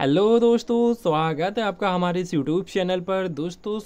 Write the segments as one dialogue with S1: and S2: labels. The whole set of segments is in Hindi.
S1: हेलो दोस्तों स्वागत है आपका हमारे इस यूट्यूब चैनल पर दोस्तों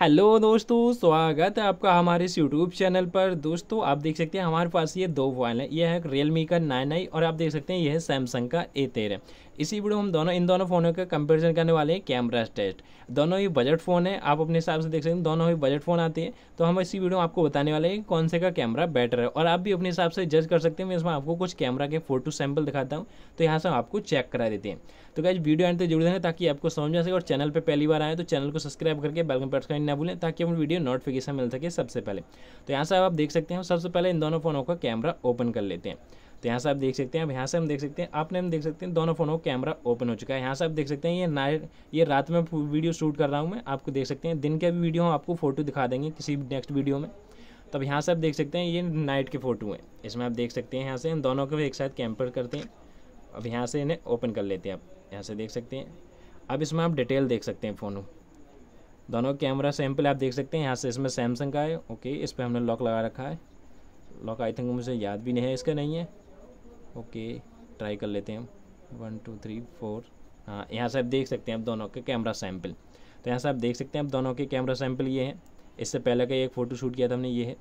S1: हेलो दोस्तों स्वागत है आपका हमारे इस यूट्यूब चैनल पर दोस्तों आप देख सकते हैं हमारे पास ये दो मोबाइल है ये है रियलमी का नाइन आई और आप देख सकते हैं ये है सैमसंग का ए तेरह इसी वीडियो हम दोनों इन दोनों फ़ोनों का कंपैरिजन करने वाले हैं कैमरा टेस्ट दोनों ही बजट फ़ोन है आप अपने हिसाब से देख सकते हैं दोनों ही बजट फ़ोन आते हैं तो हम इसी वीडियो में आपको बताने वाले हैं कौन से का कैमरा बेटर है और आप भी अपने हिसाब से जज कर सकते हैं मैं इसमें आपको कुछ कैमरा के फोटो सैम्पल दिखाता हूँ तो यहाँ से हम आपको चेक करा देते हैं तो क्या वीडियो एंड तक जुड़े देना ताकि आपको समझ आ सके और चैनल पर पहली बार आए तो चैनल को सब्सक्राइब करके बेलकन पर ना भूलें ताकि हम वीडियो नोटिफिकेशन मिल सके सबसे पहले तो यहाँ से आप देख सकते हैं सबसे पहले इन दोनों फ़ोनों का कैमरा ओपन कर लेते हैं तो यहाँ से आप देख सकते हैं अब यहाँ से हम देख सकते हैं आपने हम देख सकते हैं दोनों फ़ोनों का कैमरा ओपन हो चुका है यहाँ से आप देख सकते हैं ये नाइट ये रात में वीडियो शूट कर रहा हूँ मैं आपको देख सकते हैं दिन के भी वीडियो हम आपको फ़ोटो दिखा देंगे किसी नेक्स्ट वीडियो में तब यहाँ से आप देख सकते हैं ये नाइट के फ़ोटो हैं इसमें आप देख सकते हैं यहाँ से हम दोनों को एक साथ कैम्पर करते हैं अब यहाँ से इन्हें ओपन कर लेते हैं आप यहाँ से देख सकते हैं अब इसमें आप डिटेल देख सकते हैं फ़ोन दोनों कैमरा सैम्पल आप देख सकते हैं यहाँ से इसमें सैमसंग का है ओके इस पर हमने लॉक लगा रखा है लॉक आई थिंक मुझे याद भी नहीं है इसका नहीं है ओके ट्राई कर लेते हैं हम वन टू थ्री फोर हाँ यहाँ से आप देख सकते हैं आप दोनों के कैमरा सैम्पल तो यहाँ से आप देख सकते हैं आप दोनों के कैमरा सैम्पल ये हैं इससे पहले का एक फ़ोटो शूट किया था हमने ये है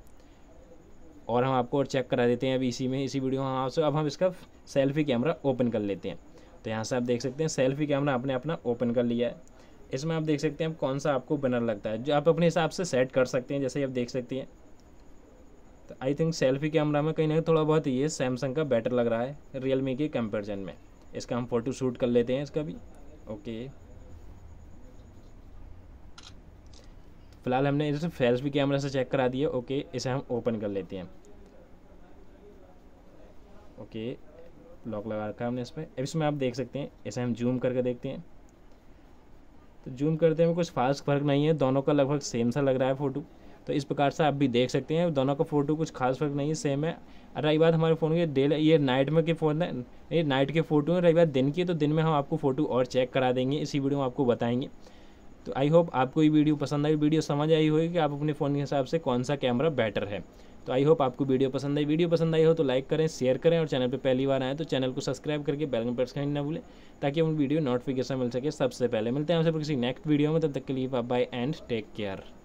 S1: और हम आपको और चेक करा देते हैं अभी इसी में इसी वीडियो में आपसे अब हम इसका सेल्फ़ी कैमरा ओपन कर लेते हैं तो यहाँ से आप देख सकते हैं सेल्फ़ी कैमरा आपने अपना ओपन कर लिया है इसमें आप देख सकते हैं कौन सा आपको बनर लगता है जो आप अपने हिसाब से सेट कर सकते हैं जैसे आप देख सकते हैं तो आई थिंक सेल्फी कैमरा में कहीं ना कहीं थोड़ा बहुत ये सैमसंग का बेटर लग रहा है रियलमी के कंपेरिजन में इसका हम फोटो शूट कर लेते हैं इसका भी ओके फिलहाल हमने इसे सेल्फी कैमरा से चेक करा दिया ओके इसे हम ओपन कर लेते हैं ओके लॉक लगा रखा है हमने इस पर अब इसमें आप देख सकते हैं इसे हम जूम करके देखते हैं तो जूम करते में कुछ खास फर्क नहीं है दोनों का लगभग सेम सा लग रहा है फ़ोटो तो इस प्रकार से आप भी देख सकते हैं दोनों का फ़ोटो कुछ खास फर्क नहीं है सेम है रही बात हमारे फ़ोन के डे ये नाइट में के फ़ोन है ये नाइट के फ़ोटो हैं रही बात दिन की तो दिन में हम आपको फ़ोटो और चेक करा देंगे इसी वीडियो में आपको बताएंगे तो आई होप आपको ये वीडियो पसंद आई वीडियो समझ आई होगी कि आप अपने फ़ोन के हिसाब से कौन सा कैमरा बेटर है तो आई होप आपको वीडियो पसंद आई वीडियो पसंद आई हो तो लाइक करें शेयर करें और चैनल पर पहली बार आए तो चैनल को सब्सक्राइब करके बैल पर करना ना भूलें ताकि हम वीडियो नोटिफिकेशन मिल सके सबसे पहले मिलते हैं आपसे किसी नेक्स्ट वीडियो में तब तक के लिए बाय एंड टेक केयर